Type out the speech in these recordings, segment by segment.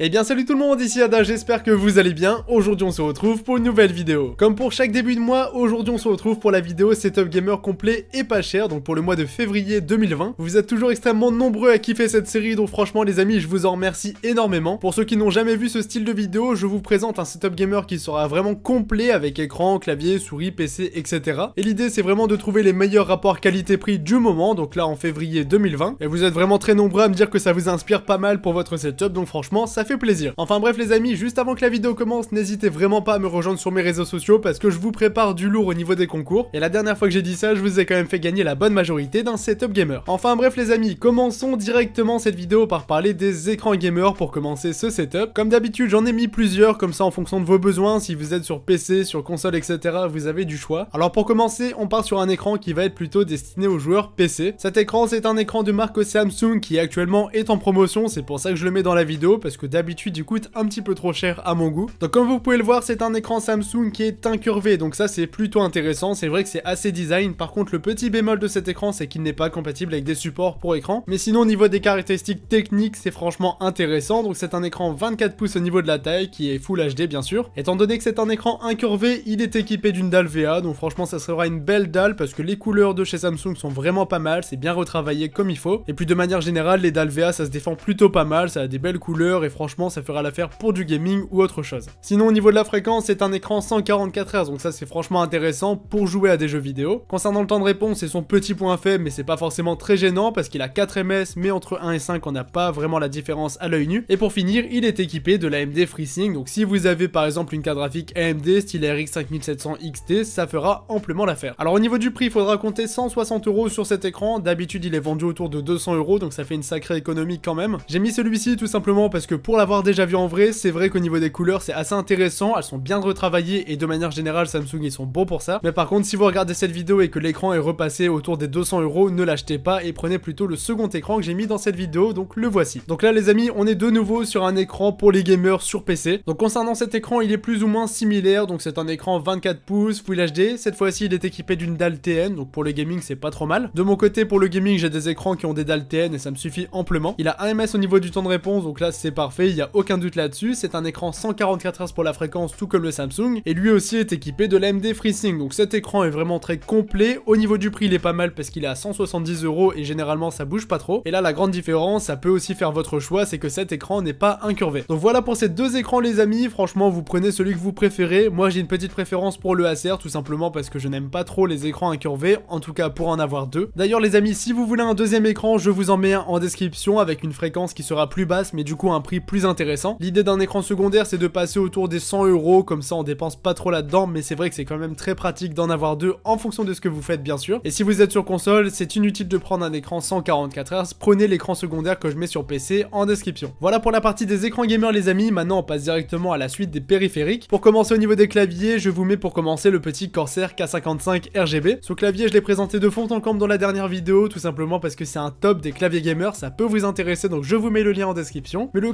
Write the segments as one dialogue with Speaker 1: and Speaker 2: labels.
Speaker 1: Eh bien salut tout le monde, ici Ada, j'espère que vous allez bien. Aujourd'hui on se retrouve pour une nouvelle vidéo. Comme pour chaque début de mois, aujourd'hui on se retrouve pour la vidéo Setup Gamer complet et pas cher, donc pour le mois de février 2020. Vous êtes toujours extrêmement nombreux à kiffer cette série, donc franchement les amis, je vous en remercie énormément. Pour ceux qui n'ont jamais vu ce style de vidéo, je vous présente un Setup Gamer qui sera vraiment complet avec écran, clavier, souris, PC, etc. Et l'idée c'est vraiment de trouver les meilleurs rapports qualité-prix du moment, donc là en février 2020. Et vous êtes vraiment très nombreux à me dire que ça vous inspire pas mal pour votre setup, donc franchement ça plaisir. Enfin bref les amis, juste avant que la vidéo commence, n'hésitez vraiment pas à me rejoindre sur mes réseaux sociaux parce que je vous prépare du lourd au niveau des concours. Et la dernière fois que j'ai dit ça, je vous ai quand même fait gagner la bonne majorité d'un setup gamer. Enfin bref les amis, commençons directement cette vidéo par parler des écrans gamer pour commencer ce setup. Comme d'habitude, j'en ai mis plusieurs, comme ça en fonction de vos besoins, si vous êtes sur PC, sur console, etc., vous avez du choix. Alors pour commencer, on part sur un écran qui va être plutôt destiné aux joueurs PC. Cet écran, c'est un écran de marque Samsung qui actuellement est en promotion, c'est pour ça que je le mets dans la vidéo, parce que d'habitude du coût un petit peu trop cher à mon goût. Donc comme vous pouvez le voir, c'est un écran Samsung qui est incurvé, donc ça c'est plutôt intéressant. C'est vrai que c'est assez design, par contre le petit bémol de cet écran c'est qu'il n'est pas compatible avec des supports pour écran. Mais sinon au niveau des caractéristiques techniques, c'est franchement intéressant. Donc c'est un écran 24 pouces au niveau de la taille qui est Full HD bien sûr. Étant donné que c'est un écran incurvé, il est équipé d'une dalle VA, donc franchement ça sera une belle dalle parce que les couleurs de chez Samsung sont vraiment pas mal, c'est bien retravaillé comme il faut. Et puis de manière générale, les dalles VA ça se défend plutôt pas mal, ça a des belles couleurs et franchement franchement ça fera l'affaire pour du gaming ou autre chose. Sinon au niveau de la fréquence c'est un écran 144 Hz donc ça c'est franchement intéressant pour jouer à des jeux vidéo. Concernant le temps de réponse c'est son petit point faible mais c'est pas forcément très gênant parce qu'il a 4 ms mais entre 1 et 5 on n'a pas vraiment la différence à l'œil nu. Et pour finir il est équipé de l'AMD FreeSync donc si vous avez par exemple une carte graphique AMD style RX 5700 XT ça fera amplement l'affaire. Alors au niveau du prix il faudra compter 160 euros sur cet écran, d'habitude il est vendu autour de 200 euros donc ça fait une sacrée économie quand même. J'ai mis celui-ci tout simplement parce que pour l'avoir déjà vu en vrai, c'est vrai qu'au niveau des couleurs, c'est assez intéressant, elles sont bien retravaillées et de manière générale, Samsung, ils sont bons pour ça. Mais par contre, si vous regardez cette vidéo et que l'écran est repassé autour des 200 euros, ne l'achetez pas et prenez plutôt le second écran que j'ai mis dans cette vidéo, donc le voici. Donc là, les amis, on est de nouveau sur un écran pour les gamers sur PC. Donc concernant cet écran, il est plus ou moins similaire, donc c'est un écran 24 pouces, Full HD. Cette fois-ci, il est équipé d'une dalle TN, donc pour le gaming, c'est pas trop mal. De mon côté, pour le gaming, j'ai des écrans qui ont des dalles TN et ça me suffit amplement. Il a 1 ms au niveau du temps de réponse, donc là, c'est parfait il n'y a aucun doute là-dessus, c'est un écran 144Hz pour la fréquence tout comme le Samsung, et lui aussi est équipé de l'AMD FreeSync, donc cet écran est vraiment très complet, au niveau du prix il est pas mal parce qu'il est à 170 euros et généralement ça bouge pas trop, et là la grande différence, ça peut aussi faire votre choix, c'est que cet écran n'est pas incurvé. Donc voilà pour ces deux écrans les amis, franchement vous prenez celui que vous préférez, moi j'ai une petite préférence pour le Acer tout simplement parce que je n'aime pas trop les écrans incurvés, en tout cas pour en avoir deux. D'ailleurs les amis, si vous voulez un deuxième écran, je vous en mets un en description avec une fréquence qui sera plus basse mais du coup un prix plus intéressant. L'idée d'un écran secondaire, c'est de passer autour des 100 euros, comme ça on dépense pas trop là-dedans, mais c'est vrai que c'est quand même très pratique d'en avoir deux en fonction de ce que vous faites, bien sûr. Et si vous êtes sur console, c'est inutile de prendre un écran 144 Hz, prenez l'écran secondaire que je mets sur PC en description. Voilà pour la partie des écrans gamers les amis, maintenant on passe directement à la suite des périphériques. Pour commencer au niveau des claviers, je vous mets pour commencer le petit Corsair K55 RGB. Ce clavier je l'ai présenté de fond en comble dans la dernière vidéo, tout simplement parce que c'est un top des claviers gamers, ça peut vous intéresser donc je vous mets le lien en description. Mais le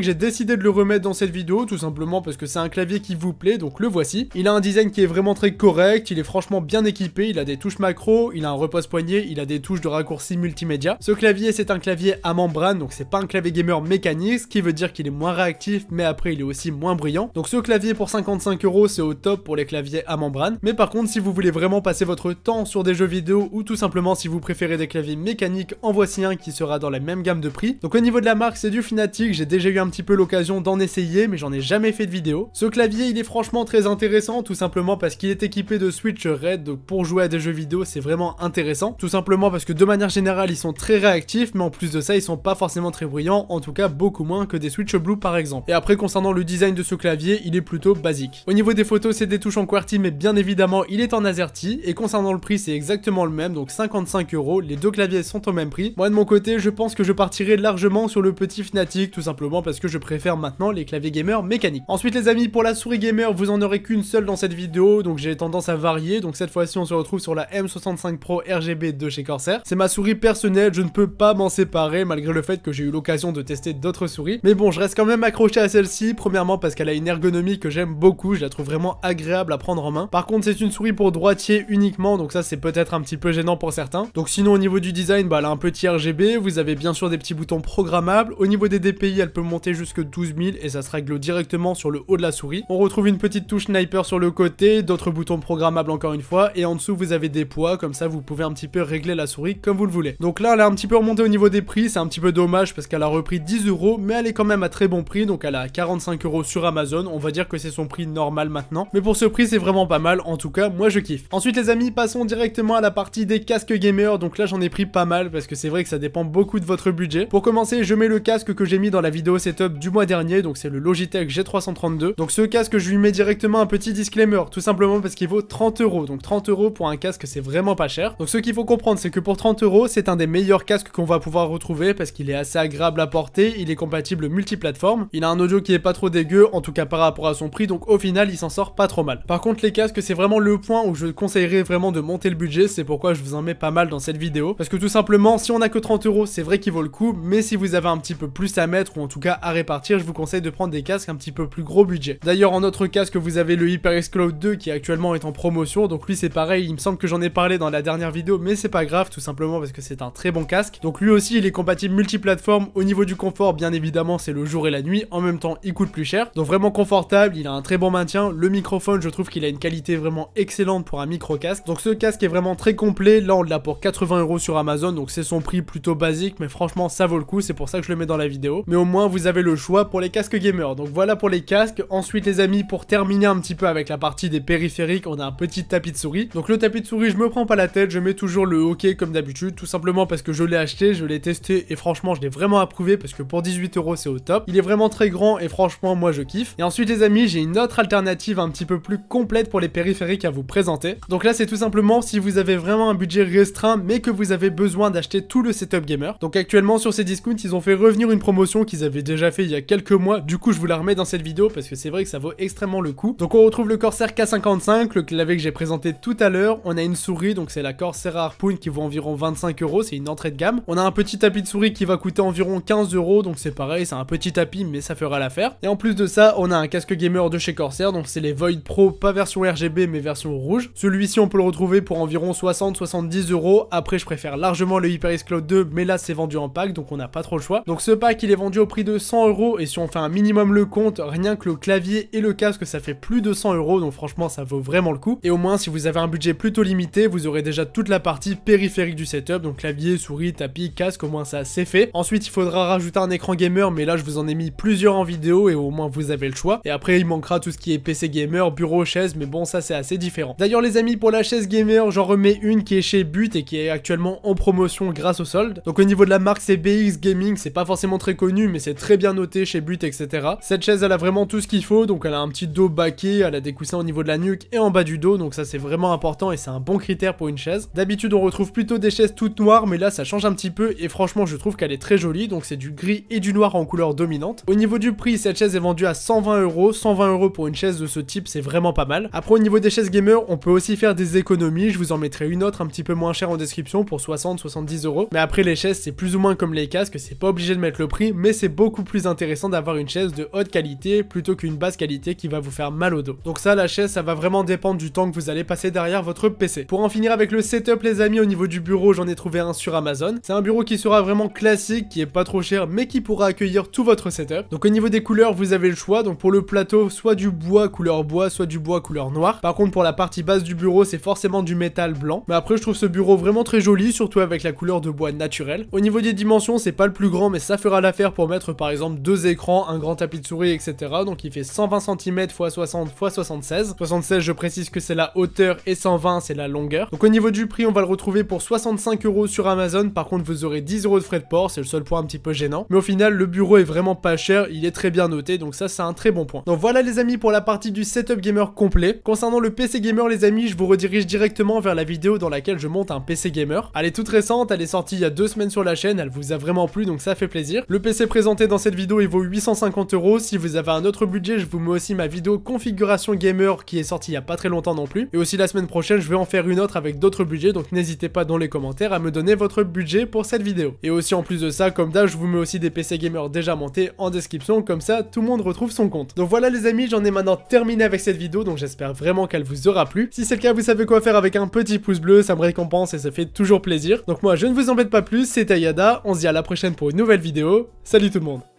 Speaker 1: j'ai décidé de le remettre dans cette vidéo, tout simplement parce que c'est un clavier qui vous plaît, donc le voici. Il a un design qui est vraiment très correct, il est franchement bien équipé, il a des touches macro, il a un repose poignet, il a des touches de raccourcis multimédia. Ce clavier, c'est un clavier à membrane, donc c'est pas un clavier gamer mécanique, ce qui veut dire qu'il est moins réactif, mais après il est aussi moins brillant. Donc ce clavier pour 55 euros, c'est au top pour les claviers à membrane. Mais par contre, si vous voulez vraiment passer votre temps sur des jeux vidéo ou tout simplement si vous préférez des claviers mécaniques, en voici un qui sera dans la même gamme de prix. Donc au niveau de la marque, c'est du Fnatic, j'ai déjà eu un petit peu l'occasion d'en essayer, mais j'en ai jamais fait de vidéo. Ce clavier, il est franchement très intéressant, tout simplement parce qu'il est équipé de Switch Red, donc pour jouer à des jeux vidéo, c'est vraiment intéressant. Tout simplement parce que de manière générale, ils sont très réactifs, mais en plus de ça, ils sont pas forcément très bruyants, en tout cas beaucoup moins que des Switch Blue par exemple. Et après, concernant le design de ce clavier, il est plutôt basique. Au niveau des photos, c'est des touches en QWERTY, mais bien évidemment, il est en AZERTY. Et concernant le prix, c'est exactement le même, donc 55 euros. Les deux claviers sont au même prix. Moi, de mon côté, je pense que je partirai largement sur le petit Fnatic, tout simplement parce que je préfère maintenant les claviers gamer mécaniques. Ensuite les amis, pour la souris gamer, vous en aurez qu'une seule dans cette vidéo, donc j'ai tendance à varier, donc cette fois-ci on se retrouve sur la M65 Pro RGB de chez Corsair. C'est ma souris personnelle, je ne peux pas m'en séparer malgré le fait que j'ai eu l'occasion de tester d'autres souris, mais bon je reste quand même accroché à celle-ci, premièrement parce qu'elle a une ergonomie que j'aime beaucoup, je la trouve vraiment agréable à prendre en main. Par contre c'est une souris pour droitier uniquement, donc ça c'est peut-être un petit peu gênant pour certains. Donc sinon au niveau du design, bah elle a un petit RGB, vous avez bien sûr des petits boutons programmables, au niveau des DPI elle peut monter jusque 12 000 et ça se règle directement sur le haut de la souris. On retrouve une petite touche sniper sur le côté, d'autres boutons programmables encore une fois, et en dessous vous avez des poids, comme ça vous pouvez un petit peu régler la souris comme vous le voulez. Donc là, elle a un petit peu remonté au niveau des prix, c'est un petit peu dommage parce qu'elle a repris 10 euros, mais elle est quand même à très bon prix, donc elle a 45 euros sur Amazon, on va dire que c'est son prix normal maintenant. Mais pour ce prix, c'est vraiment pas mal, en tout cas, moi je kiffe. Ensuite les amis, passons directement à la partie des casques gamers. donc là j'en ai pris pas mal parce que c'est vrai que ça dépend beaucoup de votre budget. Pour commencer, je mets le casque que j'ai mis dans la vidéo vidéo setup du mois dernier, donc c'est le Logitech G332. Donc ce casque, je lui mets directement un petit disclaimer, tout simplement parce qu'il vaut 30 euros. Donc 30 euros pour un casque, c'est vraiment pas cher. Donc ce qu'il faut comprendre, c'est que pour 30 euros, c'est un des meilleurs casques qu'on va pouvoir retrouver parce qu'il est assez agréable à porter, il est compatible multiplateforme, il a un audio qui est pas trop dégueu, en tout cas par rapport à son prix, donc au final, il s'en sort pas trop mal. Par contre, les casques, c'est vraiment le point où je conseillerais vraiment de monter le budget, c'est pourquoi je vous en mets pas mal dans cette vidéo. Parce que tout simplement, si on a que 30 euros, c'est vrai qu'il vaut le coup, mais si vous avez un petit peu plus à mettre ou en tout cas à répartir, je vous conseille de prendre des casques un petit peu plus gros budget. D'ailleurs, en autre casque, vous avez le HyperX Cloud 2 qui actuellement est en promotion, donc lui c'est pareil, il me semble que j'en ai parlé dans la dernière vidéo, mais c'est pas grave, tout simplement parce que c'est un très bon casque. Donc lui aussi, il est compatible multiplateforme, au niveau du confort, bien évidemment, c'est le jour et la nuit, en même temps, il coûte plus cher, donc vraiment confortable, il a un très bon maintien, le microphone, je trouve qu'il a une qualité vraiment excellente pour un micro casque, donc ce casque est vraiment très complet, là on l'a pour 80 euros sur Amazon, donc c'est son prix plutôt basique, mais franchement ça vaut le coup, c'est pour ça que je le mets dans la vidéo, mais au moins vous avez le choix pour les casques gamers. Donc voilà pour les casques. Ensuite les amis, pour terminer un petit peu avec la partie des périphériques, on a un petit tapis de souris. Donc le tapis de souris, je me prends pas la tête, je mets toujours le hockey comme d'habitude, tout simplement parce que je l'ai acheté, je l'ai testé et franchement je l'ai vraiment approuvé parce que pour 18 euros c'est au top. Il est vraiment très grand et franchement moi je kiffe. Et ensuite les amis, j'ai une autre alternative un petit peu plus complète pour les périphériques à vous présenter. Donc là c'est tout simplement si vous avez vraiment un budget restreint mais que vous avez besoin d'acheter tout le setup gamer. Donc actuellement sur ces discounts, ils ont fait revenir une promotion qu'ils avez avaient déjà fait il y a quelques mois. Du coup, je vous la remets dans cette vidéo parce que c'est vrai que ça vaut extrêmement le coup. Donc on retrouve le Corsair K55, le clavier que j'ai présenté tout à l'heure. On a une souris, donc c'est la Corsair Harpoon qui vaut environ 25 euros, c'est une entrée de gamme. On a un petit tapis de souris qui va coûter environ 15 euros, donc c'est pareil, c'est un petit tapis, mais ça fera l'affaire. Et en plus de ça, on a un casque gamer de chez Corsair, donc c'est les Void Pro, pas version RGB, mais version rouge. Celui-ci, on peut le retrouver pour environ 60-70 euros. Après, je préfère largement le HyperX Cloud 2, mais là, c'est vendu en pack, donc on n'a pas trop le choix. Donc ce pack, il est vendu au prix de 100 euros et si on fait un minimum le compte, rien que le clavier et le casque, ça fait plus de 100 euros, donc franchement, ça vaut vraiment le coup. Et au moins, si vous avez un budget plutôt limité, vous aurez déjà toute la partie périphérique du setup, donc clavier, souris, tapis, casque, au moins ça, c'est fait. Ensuite, il faudra rajouter un écran gamer, mais là, je vous en ai mis plusieurs en vidéo et au moins vous avez le choix. Et après, il manquera tout ce qui est PC gamer, bureau, chaise, mais bon, ça, c'est assez différent. D'ailleurs, les amis, pour la chaise gamer, j'en remets une qui est chez But et qui est actuellement en promotion grâce au solde. Donc au niveau de la marque, c'est BX Gaming, c'est pas forcément très connu, mais c'est très bien noté chez But, etc. Cette chaise, elle a vraiment tout ce qu'il faut, donc elle a un petit dos baqué, elle a des coussins au niveau de la nuque et en bas du dos, donc ça c'est vraiment important et c'est un bon critère pour une chaise. D'habitude, on retrouve plutôt des chaises toutes noires, mais là ça change un petit peu et franchement, je trouve qu'elle est très jolie, donc c'est du gris et du noir en couleur dominante. Au niveau du prix, cette chaise est vendue à 120 euros. 120 euros pour une chaise de ce type, c'est vraiment pas mal. Après, au niveau des chaises gamer, on peut aussi faire des économies. Je vous en mettrai une autre un petit peu moins chère en description pour 60-70 euros. Mais après, les chaises, c'est plus ou moins comme les casques, c'est pas obligé de mettre le prix, mais c'est beaucoup plus intéressant d'avoir une chaise de haute qualité plutôt qu'une basse qualité qui va vous faire mal au dos. Donc ça, la chaise, ça va vraiment dépendre du temps que vous allez passer derrière votre PC. Pour en finir avec le setup, les amis, au niveau du bureau, j'en ai trouvé un sur Amazon. C'est un bureau qui sera vraiment classique, qui est pas trop cher, mais qui pourra accueillir tout votre setup. Donc au niveau des couleurs, vous avez le choix. Donc pour le plateau, soit du bois couleur bois, soit du bois couleur noir. Par contre, pour la partie basse du bureau, c'est forcément du métal blanc. Mais après, je trouve ce bureau vraiment très joli, surtout avec la couleur de bois naturelle. Au niveau des dimensions, c'est pas le plus grand, mais ça fera l'affaire pour mettre par exemple deux écrans, un grand tapis de souris, etc. Donc il fait 120 cm x 60 x 76. 76, je précise que c'est la hauteur et 120, c'est la longueur. Donc au niveau du prix, on va le retrouver pour 65 euros sur Amazon. Par contre, vous aurez 10 euros de frais de port, c'est le seul point un petit peu gênant. Mais au final, le bureau est vraiment pas cher, il est très bien noté, donc ça, c'est un très bon point. Donc voilà les amis pour la partie du setup gamer complet. Concernant le PC gamer, les amis, je vous redirige directement vers la vidéo dans laquelle je monte un PC gamer. Elle est toute récente, elle est sortie il y a deux semaines sur la chaîne, elle vous a vraiment plu, donc ça fait plaisir. Le PC présent dans cette vidéo, il vaut 850 euros. Si vous avez un autre budget, je vous mets aussi ma vidéo configuration gamer qui est sortie il n'y a pas très longtemps non plus. Et aussi la semaine prochaine, je vais en faire une autre avec d'autres budgets, donc n'hésitez pas dans les commentaires à me donner votre budget pour cette vidéo. Et aussi en plus de ça, comme d'hab, je vous mets aussi des PC gamer déjà montés en description, comme ça tout le monde retrouve son compte. Donc voilà les amis, j'en ai maintenant terminé avec cette vidéo, donc j'espère vraiment qu'elle vous aura plu. Si c'est le cas, vous savez quoi faire avec un petit pouce bleu, ça me récompense et ça fait toujours plaisir. Donc moi, je ne vous embête pas plus, c'était Yada, on se dit à la prochaine pour une nouvelle vidéo. Salut tout le monde.